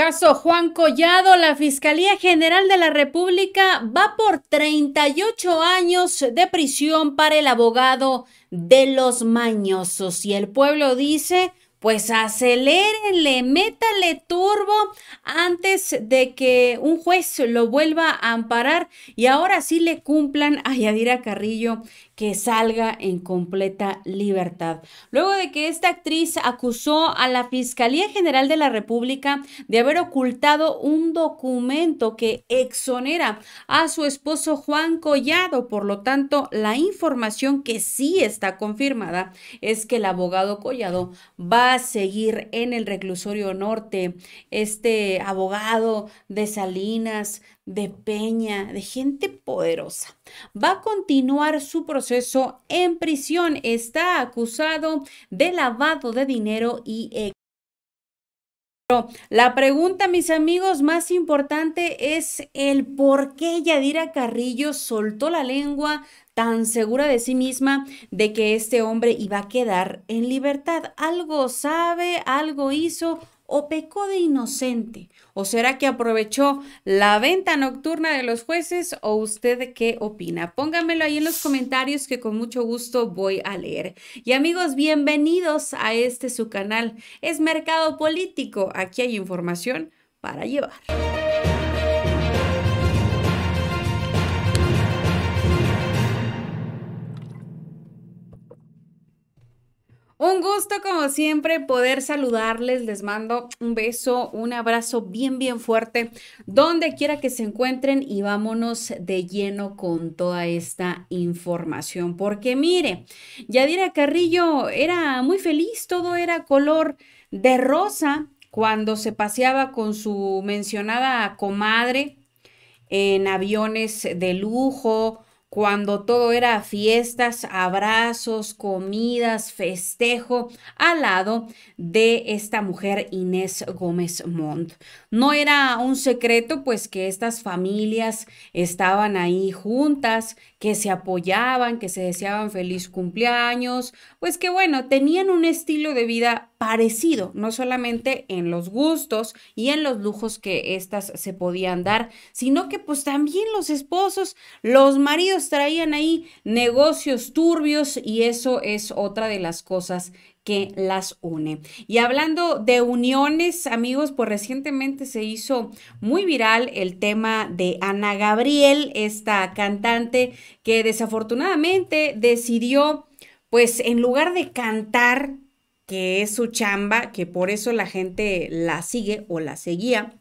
Caso Juan Collado, la Fiscalía General de la República va por 38 años de prisión para el abogado de los mañosos. Y el pueblo dice, pues acelérenle métale turbo antes de que un juez lo vuelva a amparar y ahora sí le cumplan a Yadira Carrillo que salga en completa libertad. Luego de que esta actriz acusó a la Fiscalía General de la República de haber ocultado un documento que exonera a su esposo Juan Collado, por lo tanto, la información que sí está confirmada es que el abogado Collado va seguir en el reclusorio norte este abogado de Salinas, de Peña, de gente poderosa. Va a continuar su proceso en prisión. Está acusado de lavado de dinero y la pregunta, mis amigos, más importante es el por qué Yadira Carrillo soltó la lengua tan segura de sí misma de que este hombre iba a quedar en libertad. Algo sabe, algo hizo o pecó de inocente? ¿O será que aprovechó la venta nocturna de los jueces? ¿O usted qué opina? Póngamelo ahí en los comentarios que con mucho gusto voy a leer. Y amigos, bienvenidos a este su canal. Es Mercado Político. Aquí hay información para llevar. Un gusto como siempre poder saludarles. Les mando un beso, un abrazo bien, bien fuerte, donde quiera que se encuentren y vámonos de lleno con toda esta información. Porque mire, Yadira Carrillo era muy feliz, todo era color de rosa cuando se paseaba con su mencionada comadre en aviones de lujo, cuando todo era fiestas, abrazos, comidas, festejo, al lado de esta mujer Inés Gómez Montt. No era un secreto, pues, que estas familias estaban ahí juntas, que se apoyaban, que se deseaban feliz cumpleaños, pues que bueno, tenían un estilo de vida parecido, no solamente en los gustos y en los lujos que éstas se podían dar, sino que pues también los esposos, los maridos traían ahí negocios turbios y eso es otra de las cosas que las une. Y hablando de uniones, amigos, pues recientemente se hizo muy viral el tema de Ana Gabriel, esta cantante que desafortunadamente decidió, pues en lugar de cantar que es su chamba, que por eso la gente la sigue o la seguía,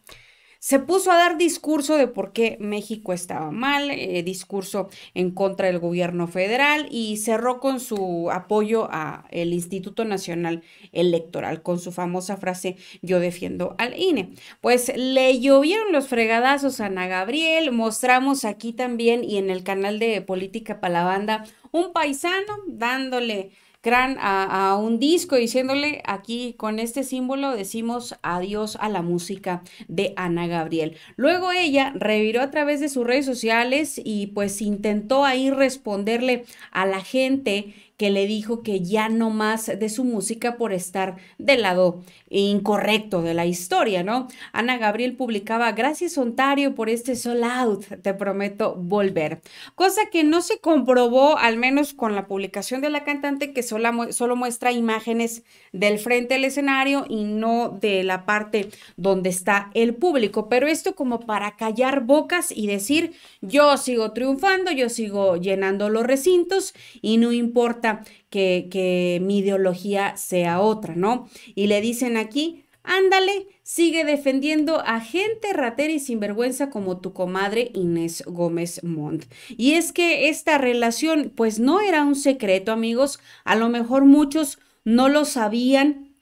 se puso a dar discurso de por qué México estaba mal, eh, discurso en contra del gobierno federal y cerró con su apoyo a el Instituto Nacional Electoral con su famosa frase yo defiendo al INE. Pues le llovieron los fregadazos a Ana Gabriel, mostramos aquí también y en el canal de Política para Banda un paisano dándole a, a, un disco diciéndole aquí con este símbolo decimos adiós a la música de Ana Gabriel. Luego ella reviró a través de sus redes sociales y pues intentó ahí responderle a la gente que le dijo que ya no más de su música por estar del lado incorrecto de la historia, ¿no? Ana Gabriel publicaba, gracias Ontario por este solo Out, te prometo volver, cosa que no se comprobó, al menos con la publicación de la cantante, que solo muestra imágenes del frente del escenario y no de la parte donde está el público, pero esto como para callar bocas y decir, yo sigo triunfando, yo sigo llenando los recintos y no importa que, mi ideología sea otra, ¿no? Y le dicen aquí, Ándale, sigue defendiendo a gente ratera y sinvergüenza como tu comadre Inés Gómez Montt. Y es que esta relación pues no era un secreto, amigos. A lo mejor muchos no lo sabían,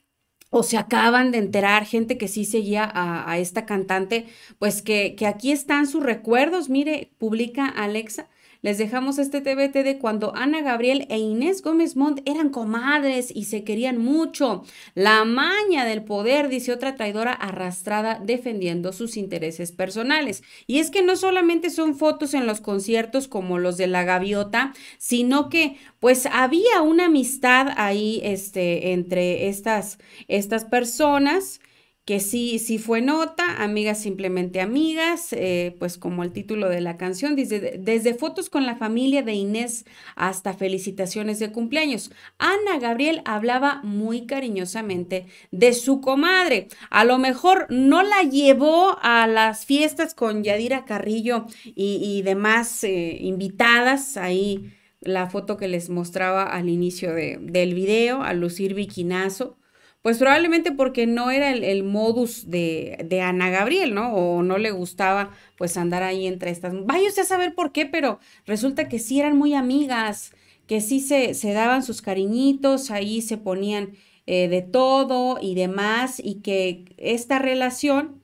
o se acaban de enterar, gente que sí seguía a, esta cantante, pues que, aquí están sus recuerdos. Mire, publica Alexa les dejamos este TBT de cuando Ana Gabriel e Inés Gómez Montt eran comadres y se querían mucho. La maña del poder, dice otra traidora arrastrada defendiendo sus intereses personales. Y es que no solamente son fotos en los conciertos como los de la gaviota, sino que pues había una amistad ahí este, entre estas, estas personas que sí, sí fue nota, amigas simplemente amigas, eh, pues como el título de la canción, dice, desde fotos con la familia de Inés hasta felicitaciones de cumpleaños, Ana Gabriel hablaba muy cariñosamente de su comadre. A lo mejor no la llevó a las fiestas con Yadira Carrillo y, demás eh, invitadas ahí la foto que les mostraba al inicio del video, a lucir Viquinazo. Pues probablemente porque no era el, el modus de, Ana Gabriel, ¿no? O no le gustaba pues andar ahí entre estas. Vaya usted a saber por qué, pero resulta que sí eran muy amigas, que sí se, se daban sus cariñitos, ahí se ponían eh, de todo y demás, y que esta relación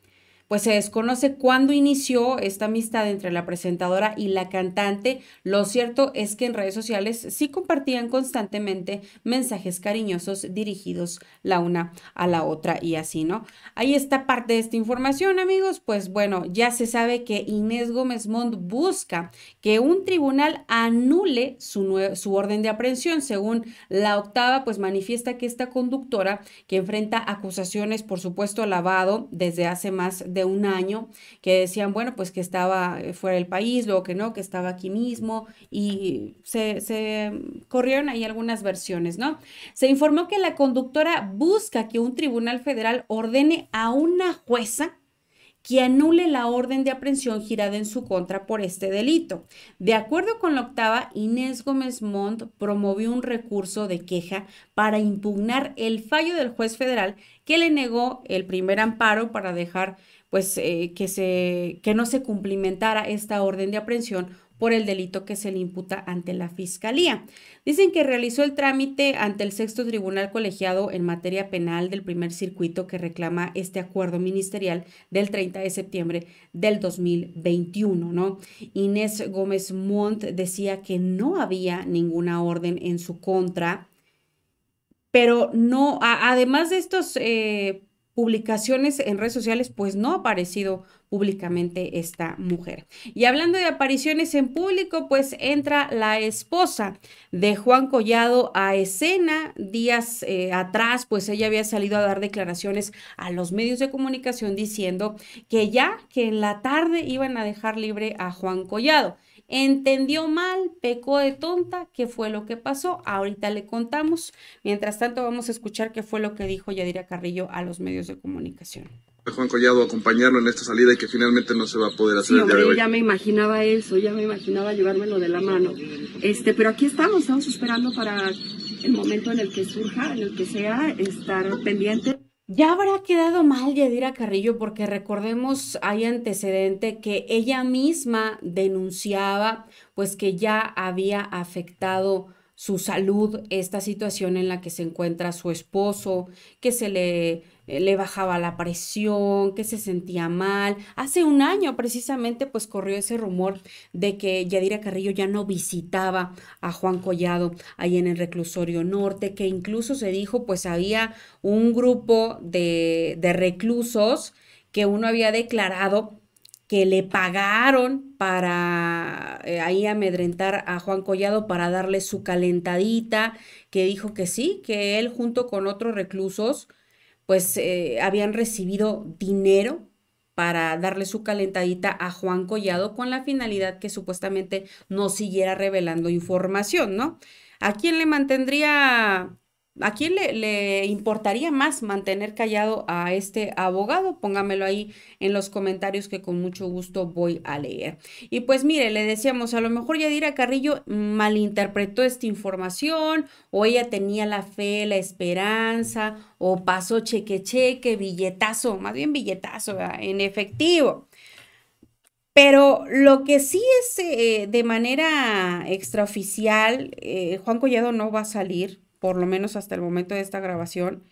pues se desconoce cuándo inició esta amistad entre la presentadora y la cantante. Lo cierto es que en redes sociales sí compartían constantemente mensajes cariñosos dirigidos la una a la otra y así, ¿no? Ahí está parte de esta información, amigos. Pues bueno, ya se sabe que Inés Gómez Mond busca que un tribunal anule su, su orden de aprehensión. Según la octava, pues manifiesta que esta conductora, que enfrenta acusaciones, por supuesto, lavado desde hace más de un año que decían, bueno, pues que estaba eh, fuera del país, luego que no, que estaba aquí mismo y se, se corrieron ahí algunas versiones, ¿no? Se informó que la conductora busca que un tribunal federal ordene a una jueza que anule la orden de aprehensión girada en su contra por este delito. De acuerdo con la octava, Inés Gómez Mont promovió un recurso de queja para impugnar el fallo del juez federal que le negó el primer amparo para dejar pues eh, que, se, que no se cumplimentara esta orden de aprehensión por el delito que se le imputa ante la Fiscalía. Dicen que realizó el trámite ante el sexto tribunal colegiado en materia penal del primer circuito que reclama este acuerdo ministerial del 30 de septiembre del 2021, ¿no? Inés Gómez Montt decía que no había ninguna orden en su contra, pero no, además de estos... Eh, publicaciones en redes sociales, pues no ha aparecido públicamente esta mujer. Y hablando de apariciones en público, pues entra la esposa de Juan Collado a escena días eh, atrás, pues ella había salido a dar declaraciones a los medios de comunicación diciendo que ya que en la tarde iban a dejar libre a Juan Collado entendió mal, pecó de tonta, ¿qué fue lo que pasó? Ahorita le contamos. Mientras tanto, vamos a escuchar qué fue lo que dijo Yadira Carrillo a los medios de comunicación. Juan Collado acompañarlo en esta salida y que finalmente no se va a poder hacer el día de hoy. Ya me imaginaba eso, ya me imaginaba llevármelo de la mano. Este, pero aquí estamos, estamos esperando para el momento en el que surja, en el que sea, estar pendiente. Ya habrá quedado mal Yadira Carrillo porque recordemos, hay antecedente que ella misma denunciaba pues que ya había afectado su salud, esta situación en la que se encuentra su esposo, que se le, eh, le bajaba la presión, que se sentía mal. Hace un año precisamente pues corrió ese rumor de que Yadira Carrillo ya no visitaba a Juan Collado ahí en el reclusorio norte, que incluso se dijo pues había un grupo de, de reclusos que uno había declarado que le pagaron para eh, ahí amedrentar a Juan Collado para darle su calentadita, que dijo que sí, que él junto con otros reclusos pues eh, habían recibido dinero para darle su calentadita a Juan Collado con la finalidad que supuestamente no siguiera revelando información, ¿no? ¿A quién le mantendría ¿A quién le, importaría más mantener callado a este abogado? Póngamelo ahí en los comentarios que con mucho gusto voy a leer. Y pues mire, le decíamos, a lo mejor Yadira Carrillo malinterpretó esta información o ella tenía la fe, la esperanza o pasó cheque cheque, billetazo, más bien billetazo en efectivo. Pero lo que sí es eh, de manera extraoficial, eh, Juan Collado no va a salir por lo menos hasta el momento de esta grabación,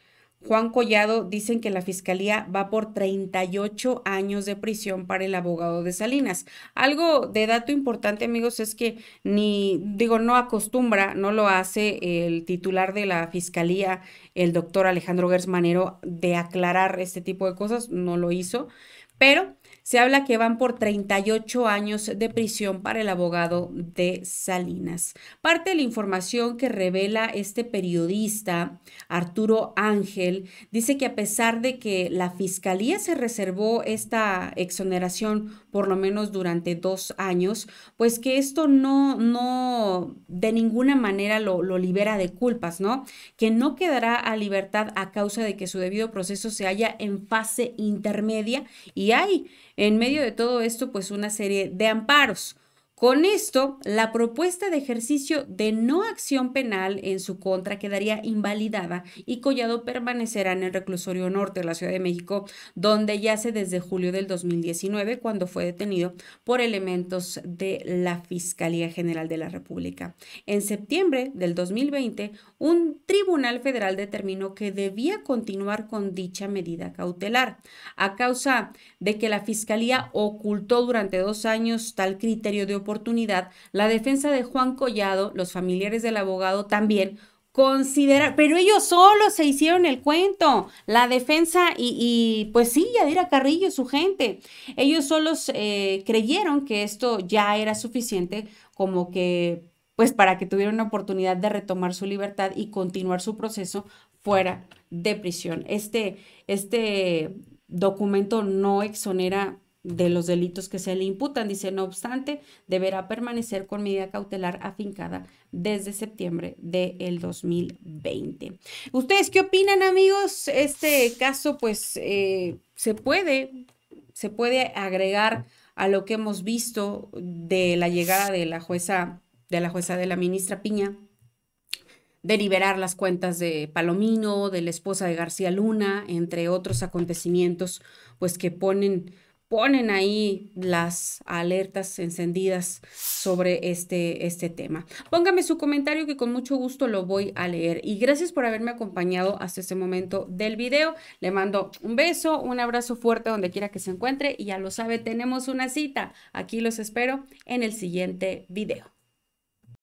Juan Collado dicen que la fiscalía va por 38 años de prisión para el abogado de Salinas. Algo de dato importante, amigos, es que ni, digo, no acostumbra, no lo hace el titular de la fiscalía, el doctor Alejandro Gersmanero, de aclarar este tipo de cosas, no lo hizo, pero se habla que van por 38 años de prisión para el abogado de Salinas. Parte de la información que revela este periodista, Arturo Ángel, dice que a pesar de que la fiscalía se reservó esta exoneración por lo menos durante dos años, pues que esto no, no de ninguna manera lo, lo libera de culpas, ¿no? Que no quedará a libertad a causa de que su debido proceso se haya en fase intermedia y hay en medio de todo esto, pues una serie de amparos. Con esto, la propuesta de ejercicio de no acción penal en su contra quedaría invalidada y Collado permanecerá en el reclusorio norte de la Ciudad de México, donde yace desde julio del 2019, cuando fue detenido por elementos de la Fiscalía General de la República. En septiembre del 2020, un tribunal federal determinó que debía continuar con dicha medida cautelar, a causa de que la Fiscalía ocultó durante dos años tal criterio de la defensa de Juan Collado, los familiares del abogado también consideraron, pero ellos solo se hicieron el cuento, la defensa y, pues sí, Yadira Carrillo, su gente, ellos solos eh, creyeron que esto ya era suficiente como que pues para que tuvieran oportunidad de retomar su libertad y continuar su proceso fuera de prisión. Este, este documento no exonera de los delitos que se le imputan. Dice, no obstante, deberá permanecer con medida cautelar afincada desde septiembre del 2020. ¿Ustedes qué opinan, amigos? Este caso, pues, eh, se puede, se puede agregar a lo que hemos visto de la llegada de la jueza, de la jueza de la ministra Piña deliberar las cuentas de Palomino, de la esposa de García Luna, entre otros acontecimientos, pues que ponen ponen ahí las alertas encendidas sobre este, este tema. Póngame su comentario que con mucho gusto lo voy a leer. Y gracias por haberme acompañado hasta este momento del video. Le mando un beso, un abrazo fuerte donde quiera que se encuentre y ya lo sabe, tenemos una cita. Aquí los espero en el siguiente video.